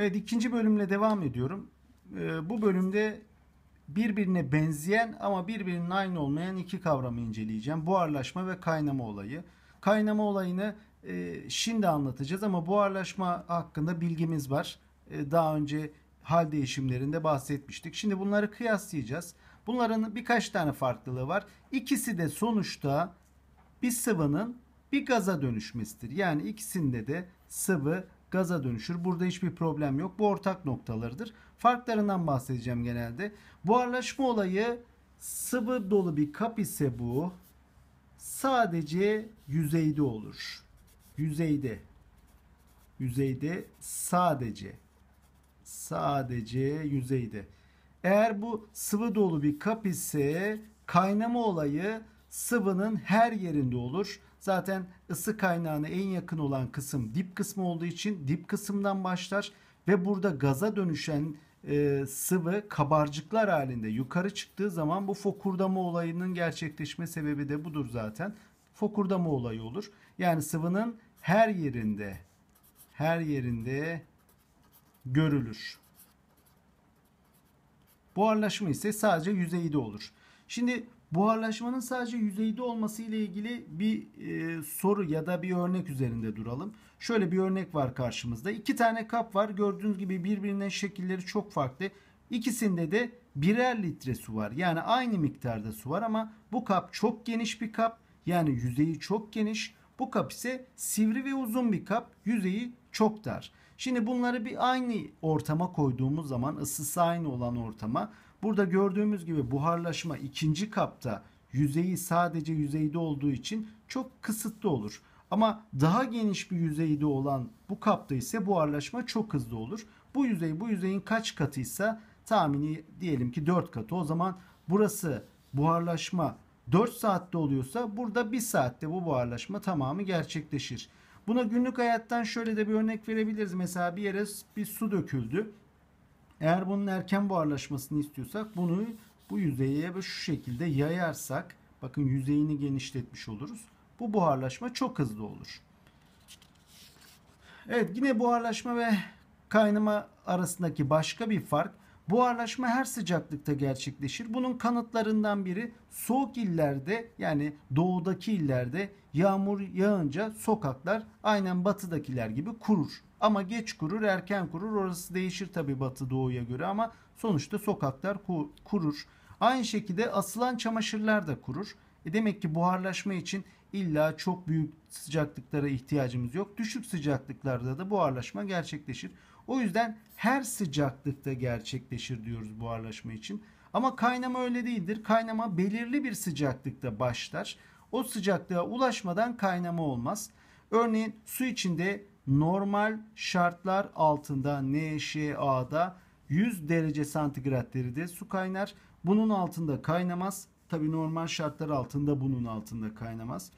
Evet ikinci bölümle devam ediyorum. Ee, bu bölümde birbirine benzeyen ama birbirinin aynı olmayan iki kavramı inceleyeceğim. Buharlaşma ve kaynama olayı. Kaynama olayını e, şimdi anlatacağız ama buharlaşma hakkında bilgimiz var. E, daha önce hal değişimlerinde bahsetmiştik. Şimdi bunları kıyaslayacağız. Bunların birkaç tane farklılığı var. İkisi de sonuçta bir sıvının bir gaza dönüşmesidir. Yani ikisinde de sıvı gaza dönüşür. Burada hiçbir problem yok. Bu ortak noktalarıdır. Farklarından bahsedeceğim genelde. Buharlaşma olayı sıvı dolu bir kap ise bu sadece yüzeyde olur. Yüzeyde. Yüzeyde sadece. Sadece yüzeyde. Eğer bu sıvı dolu bir kap ise kaynama olayı sıvının her yerinde olur. Zaten ısı kaynağına en yakın olan kısım dip kısmı olduğu için dip kısımdan başlar ve burada gaza dönüşen e, sıvı kabarcıklar halinde yukarı çıktığı zaman bu fokurdama olayının gerçekleşme sebebi de budur zaten. Fokurdama olayı olur. Yani sıvının her yerinde her yerinde görülür. Buharlaşma ise sadece yüzeyde olur. Şimdi Buharlaşmanın sadece yüzeyde olması ile ilgili bir e, soru ya da bir örnek üzerinde duralım. Şöyle bir örnek var karşımızda. İki tane kap var. Gördüğünüz gibi birbirinden şekilleri çok farklı. İkisinde de birer litre su var. Yani aynı miktarda su var ama bu kap çok geniş bir kap. Yani yüzeyi çok geniş. Bu kap ise sivri ve uzun bir kap. Yüzeyi çok dar. Şimdi bunları bir aynı ortama koyduğumuz zaman ısısı aynı olan ortama Burada gördüğümüz gibi buharlaşma ikinci kapta yüzeyi sadece yüzeyde olduğu için çok kısıtlı olur. Ama daha geniş bir yüzeyde olan bu kapta ise buharlaşma çok hızlı olur. Bu yüzey bu yüzeyin kaç katıysa tahmini diyelim ki 4 katı. O zaman burası buharlaşma 4 saatte oluyorsa burada 1 saatte bu buharlaşma tamamı gerçekleşir. Buna günlük hayattan şöyle de bir örnek verebiliriz. Mesela bir yere bir su döküldü. Eğer bunun erken buharlaşmasını istiyorsak bunu bu yüzeye ve şu şekilde yayarsak bakın yüzeyini genişletmiş oluruz. Bu buharlaşma çok hızlı olur. Evet yine buharlaşma ve kaynama arasındaki başka bir fark buharlaşma her sıcaklıkta gerçekleşir. Bunun kanıtlarından biri soğuk illerde yani doğudaki illerde yağmur yağınca sokaklar aynen batıdakiler gibi kurur. Ama geç kurur erken kurur orası değişir tabi batı doğuya göre ama sonuçta sokaklar kurur. Aynı şekilde asılan çamaşırlar da kurur. E demek ki buharlaşma için illa çok büyük sıcaklıklara ihtiyacımız yok. Düşük sıcaklıklarda da buharlaşma gerçekleşir. O yüzden her sıcaklıkta gerçekleşir diyoruz buharlaşma için. Ama kaynama öyle değildir. Kaynama belirli bir sıcaklıkta başlar. O sıcaklığa ulaşmadan kaynama olmaz. Örneğin su içinde normal şartlar altında NŞA'da 100 derece santigrat deride su kaynar. Bunun altında kaynamaz. Tabi normal şartlar altında bunun altında kaynamaz.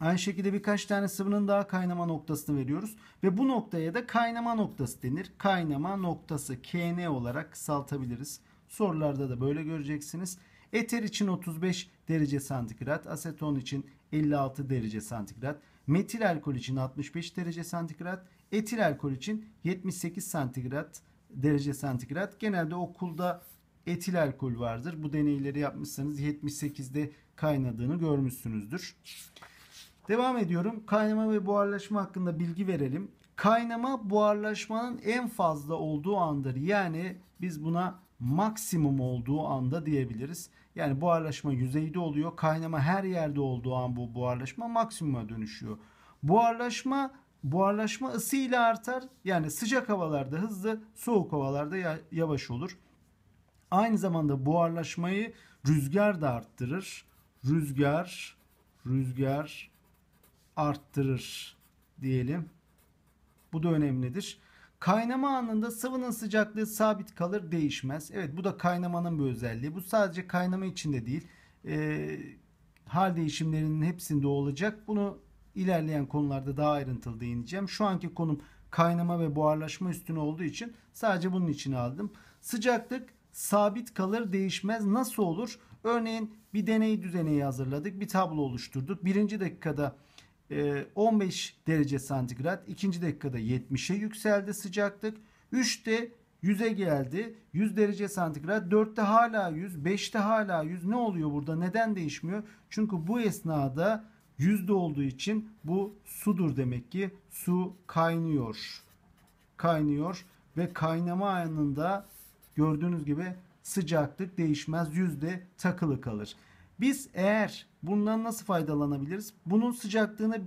Aynı şekilde birkaç tane sıvının daha kaynama noktasını veriyoruz. Ve bu noktaya da kaynama noktası denir. Kaynama noktası KN olarak kısaltabiliriz. Sorularda da böyle göreceksiniz. Eter için 35 derece santigrat, aseton için 56 derece santigrat. Metil alkol için 65 derece santigrat, etil alkol için 78 santigrat derece santigrat. Genelde okulda etil alkol vardır. Bu deneyleri yapmışsanız 78'de kaynadığını görmüşsünüzdür. Devam ediyorum. Kaynama ve buharlaşma hakkında bilgi verelim. Kaynama buharlaşmanın en fazla olduğu andır. Yani biz buna maksimum olduğu anda diyebiliriz. Yani buharlaşma yüzeyde oluyor. Kaynama her yerde olduğu an bu buharlaşma maksimuma dönüşüyor. Buharlaşma buharlaşma ısıyla artar. Yani sıcak havalarda hızlı, soğuk havalarda yavaş olur. Aynı zamanda buharlaşmayı rüzgar da arttırır. Rüzgar rüzgar arttırır diyelim. Bu da önemlidir. Kaynama anında sıvının sıcaklığı sabit kalır değişmez. Evet bu da kaynamanın bir özelliği. Bu sadece kaynama içinde değil e, hal değişimlerinin hepsinde olacak. Bunu ilerleyen konularda daha ayrıntılı değineceğim. Şu anki konum kaynama ve buharlaşma üstüne olduğu için sadece bunun için aldım. Sıcaklık sabit kalır değişmez nasıl olur? Örneğin bir deney düzeneği hazırladık bir tablo oluşturduk. Birinci dakikada 15 ee, derece santigrat ikinci dakikada 70'e yükseldi sıcaklık. 3'te 100'e geldi. 100 derece santigrat. 4'te hala 100. 5'te hala 100. Ne oluyor burada? Neden değişmiyor? Çünkü bu esnada yüzde olduğu için bu sudur demek ki. Su kaynıyor. Kaynıyor ve kaynama anında gördüğünüz gibi sıcaklık değişmez. Yüzde takılı kalır. Biz eğer bundan nasıl faydalanabiliriz? Bunun sıcaklığını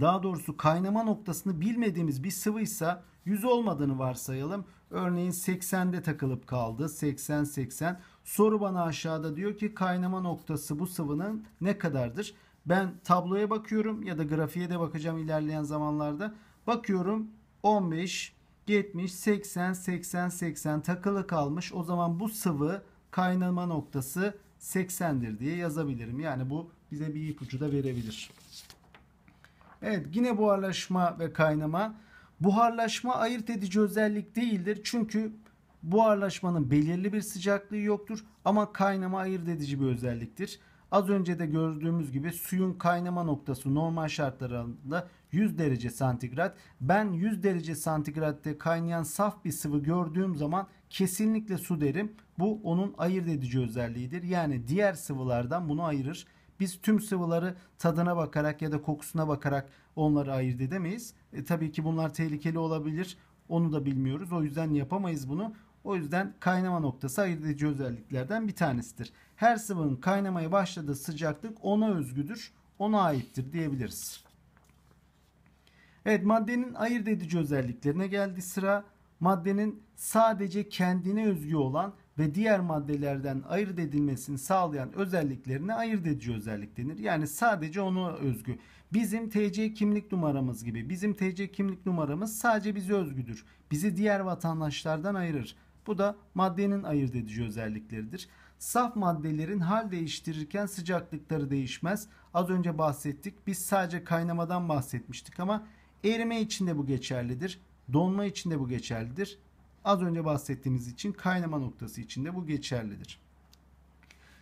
daha doğrusu kaynama noktasını bilmediğimiz bir sıvıysa 100 olmadığını varsayalım. Örneğin 80'de takılıp kaldı. 80 80. Soru bana aşağıda diyor ki kaynama noktası bu sıvının ne kadardır? Ben tabloya bakıyorum ya da grafiğe de bakacağım ilerleyen zamanlarda. Bakıyorum 15 70 80 80 80 takılı kalmış. O zaman bu sıvı kaynama noktası 80'dir diye yazabilirim. Yani bu bize bir ipucu da verebilir. Evet yine buharlaşma ve kaynama. Buharlaşma ayırt edici özellik değildir. Çünkü buharlaşmanın belirli bir sıcaklığı yoktur ama kaynama ayırt edici bir özelliktir. Az önce de gördüğümüz gibi suyun kaynama noktası normal şartlar 100 derece santigrat. Ben 100 derece santigratte kaynayan saf bir sıvı gördüğüm zaman kesinlikle su derim. Bu onun ayırt edici özelliğidir. Yani diğer sıvılardan bunu ayırır. Biz tüm sıvıları tadına bakarak ya da kokusuna bakarak onları ayırt edemeyiz. E, tabii ki bunlar tehlikeli olabilir. Onu da bilmiyoruz. O yüzden yapamayız bunu. O yüzden kaynama noktası ayırt edici özelliklerden bir tanesidir. Her sıvının kaynamaya başladığı sıcaklık ona özgüdür, ona aittir diyebiliriz. Evet maddenin ayırt edici özelliklerine geldi sıra. Maddenin sadece kendine özgü olan ve diğer maddelerden ayırt edilmesini sağlayan özelliklerine ayırt edici özellik denir. Yani sadece ona özgü. Bizim TC kimlik numaramız gibi. Bizim TC kimlik numaramız sadece bize özgüdür. Bizi diğer vatandaşlardan ayırır. Bu da maddenin ayırt edici özellikleridir. Saf maddelerin hal değiştirirken sıcaklıkları değişmez. Az önce bahsettik. Biz sadece kaynamadan bahsetmiştik ama erime için de bu geçerlidir. Donma için de bu geçerlidir. Az önce bahsettiğimiz için kaynama noktası için de bu geçerlidir.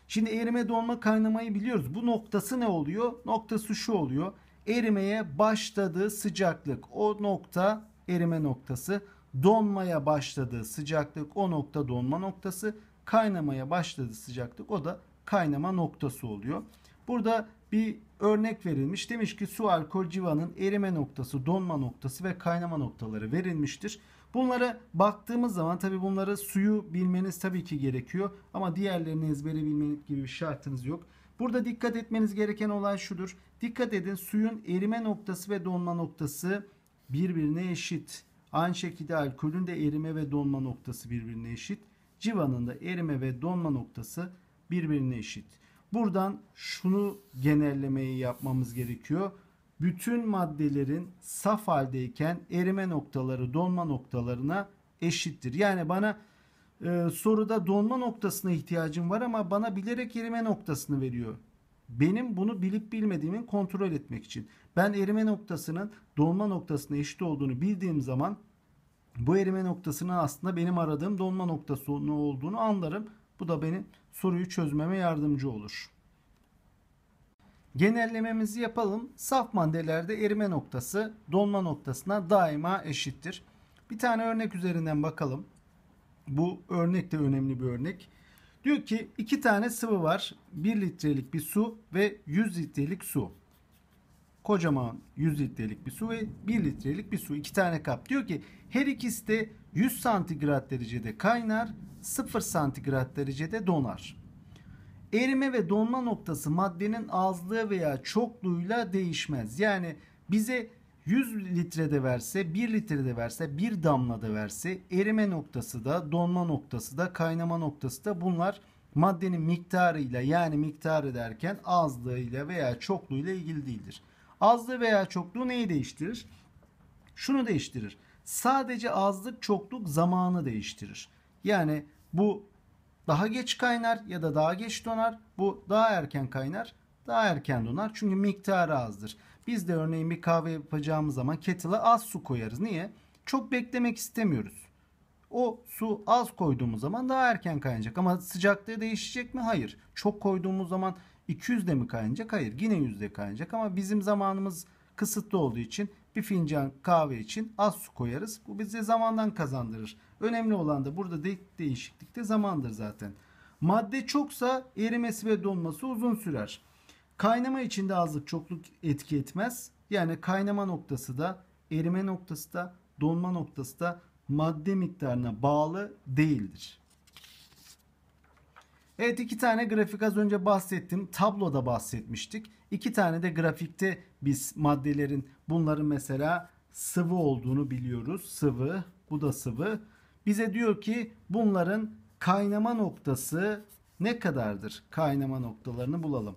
Şimdi erime donma kaynamayı biliyoruz. Bu noktası ne oluyor? Noktası şu oluyor. Erimeye başladığı sıcaklık. O nokta erime noktası donmaya başladığı sıcaklık o nokta donma noktası, kaynamaya başladığı sıcaklık o da kaynama noktası oluyor. Burada bir örnek verilmiş. Demiş ki su alkol civanın erime noktası, donma noktası ve kaynama noktaları verilmiştir. Bunlara baktığımız zaman tabi bunları suyu bilmeniz tabii ki gerekiyor ama diğerlerini ezbere bilmeniz gibi bir şartınız yok. Burada dikkat etmeniz gereken olay şudur. Dikkat edin suyun erime noktası ve donma noktası birbirine eşit. Aynı şekilde alkolün de erime ve donma noktası birbirine eşit. Civanın da erime ve donma noktası birbirine eşit. Buradan şunu genellemeyi yapmamız gerekiyor. Bütün maddelerin saf haldeyken erime noktaları donma noktalarına eşittir. Yani bana e, soruda donma noktasına ihtiyacım var ama bana bilerek erime noktasını veriyor benim bunu bilip bilmediğimin kontrol etmek için. Ben erime noktasının donma noktasına eşit olduğunu bildiğim zaman bu erime noktasının aslında benim aradığım donma noktası olduğunu anlarım. Bu da benim soruyu çözmeme yardımcı olur. Genellememizi yapalım. Saf mandelerde erime noktası donma noktasına daima eşittir. Bir tane örnek üzerinden bakalım. Bu örnek de önemli bir örnek. Diyor ki iki tane sıvı var. 1 litrelik bir su ve 100 litrelik su. Kocaman 100 litrelik bir su ve 1 litrelik bir su. iki tane kap. Diyor ki her ikisi de 100 santigrat derecede kaynar, 0 santigrat derecede donar. Erime ve donma noktası maddenin azlığı veya çokluğuyla değişmez. Yani bize 100 litrede verse, 1 litrede verse, 1 damla da verse erime noktası da, donma noktası da, kaynama noktası da bunlar maddenin miktarıyla yani miktarı derken azlığıyla veya çokluğuyla ilgili değildir. Azlığı veya çokluğu neyi değiştirir? Şunu değiştirir. Sadece azlık çokluk zamanı değiştirir. Yani bu daha geç kaynar ya da daha geç donar. Bu daha erken kaynar, daha erken donar. Çünkü miktarı azdır. Biz de örneğin bir kahve yapacağımız zaman kettle'a az su koyarız. Niye? Çok beklemek istemiyoruz. O su az koyduğumuz zaman daha erken kaynayacak. Ama sıcaklığı değişecek mi? Hayır. Çok koyduğumuz zaman 200'de mi kaynayacak? Hayır. Yine 100'de kaynayacak ama bizim zamanımız kısıtlı olduğu için bir fincan kahve için az su koyarız. Bu bize zamandan kazandırır. Önemli olan da burada de değişiklik de zamandır zaten. Madde çoksa erimesi ve donması uzun sürer. Kaynama içinde azlık çokluk etki etmez. Yani kaynama noktası da erime noktası da donma noktası da madde miktarına bağlı değildir. Evet iki tane grafik az önce bahsettim. Tabloda bahsetmiştik. İki tane de grafikte biz maddelerin bunların mesela sıvı olduğunu biliyoruz. Sıvı bu da sıvı. Bize diyor ki bunların kaynama noktası ne kadardır? Kaynama noktalarını bulalım.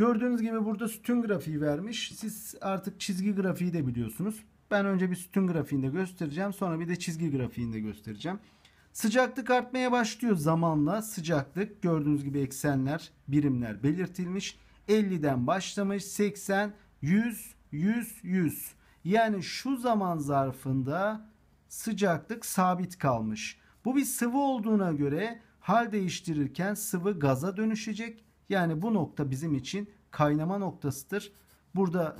Gördüğünüz gibi burada sütun grafiği vermiş. Siz artık çizgi grafiği de biliyorsunuz. Ben önce bir sütun grafiğinde göstereceğim. Sonra bir de çizgi grafiğinde göstereceğim. Sıcaklık artmaya başlıyor zamanla. Sıcaklık gördüğünüz gibi eksenler, birimler belirtilmiş. 50'den başlamış. 80, 100, 100, 100. Yani şu zaman zarfında sıcaklık sabit kalmış. Bu bir sıvı olduğuna göre hal değiştirirken sıvı gaza dönüşecek yani bu nokta bizim için kaynama noktasıdır. Burada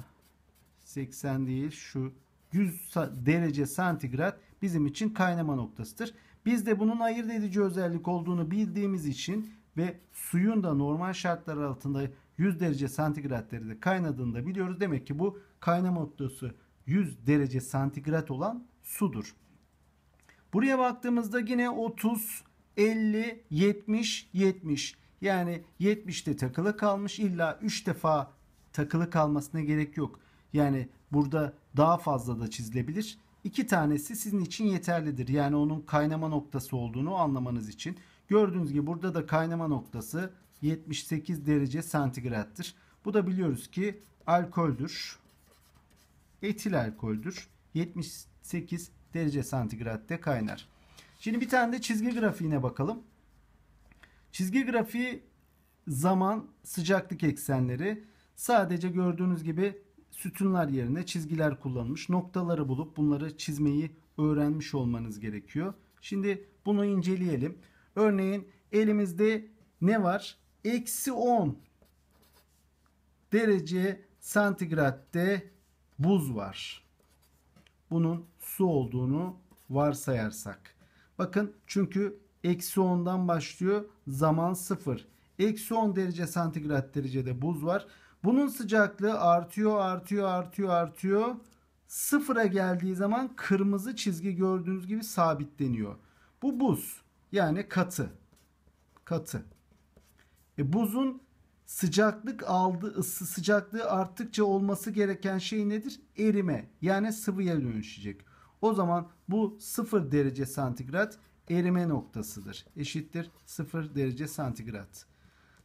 80 değil şu 100 derece santigrat bizim için kaynama noktasıdır. Biz de bunun ayırt edici özellik olduğunu bildiğimiz için ve suyun da normal şartlar altında 100 derece santigrat derecede kaynadığını da biliyoruz. Demek ki bu kaynama noktası 100 derece santigrat olan sudur. Buraya baktığımızda yine 30, 50, 70, 70. Yani 70'te takılı kalmış illa 3 defa takılı kalmasına gerek yok. Yani burada daha fazla da çizilebilir. İki tanesi sizin için yeterlidir. Yani onun kaynama noktası olduğunu anlamanız için. Gördüğünüz gibi burada da kaynama noktası 78 derece santigrattır. Bu da biliyoruz ki alkoldür. Etil alkoldür. 78 derece santigratte kaynar. Şimdi bir tane de çizgi grafiğine bakalım. Çizgi grafiği zaman sıcaklık eksenleri sadece gördüğünüz gibi sütunlar yerine çizgiler kullanmış. Noktaları bulup bunları çizmeyi öğrenmiş olmanız gerekiyor. Şimdi bunu inceleyelim. Örneğin elimizde ne var? Eksi 10 derece santigratte buz var. Bunun su olduğunu varsayarsak. Bakın çünkü Eksi 10'dan başlıyor. Zaman 0. Eksi 10 derece santigrat derecede buz var. Bunun sıcaklığı artıyor, artıyor, artıyor, artıyor. Sıfıra geldiği zaman kırmızı çizgi gördüğünüz gibi sabitleniyor. Bu buz. Yani katı. Katı. E, buzun sıcaklık aldı, ısı sıcaklığı arttıkça olması gereken şey nedir? Erime. Yani sıvıya dönüşecek. O zaman bu 0 derece santigrat erime noktasıdır. Eşittir 0 derece santigrat.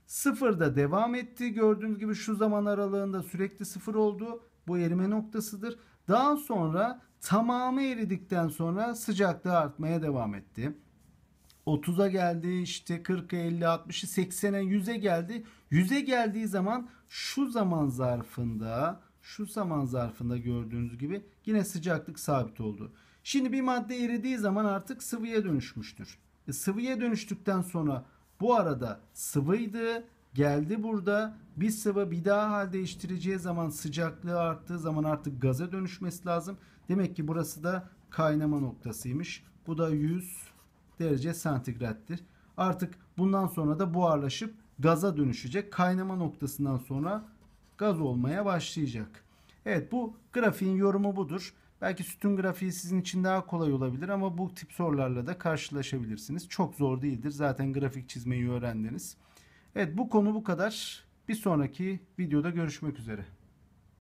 Sıfırda devam etti. Gördüğünüz gibi şu zaman aralığında sürekli sıfır oldu. Bu erime noktasıdır. Daha sonra tamamı eridikten sonra sıcaklığı artmaya devam etti. 30'a geldi işte 40'a 50 60'ı 80'e 100'e geldi. 100'e geldiği zaman şu zaman zarfında şu zaman zarfında gördüğünüz gibi yine sıcaklık sabit oldu. Şimdi bir madde eridiği zaman artık sıvıya dönüşmüştür. E, sıvıya dönüştükten sonra bu arada sıvıydı, geldi burada. Bir sıvı bir daha hal değiştireceği zaman sıcaklığı arttığı zaman artık gaza dönüşmesi lazım. Demek ki burası da kaynama noktasıymış. Bu da 100 derece santigrattir. Artık bundan sonra da buharlaşıp gaza dönüşecek. Kaynama noktasından sonra gaz olmaya başlayacak. Evet bu grafiğin yorumu budur. Belki sütun grafiği sizin için daha kolay olabilir ama bu tip sorularla da karşılaşabilirsiniz. Çok zor değildir. Zaten grafik çizmeyi öğrendiniz. Evet bu konu bu kadar. Bir sonraki videoda görüşmek üzere.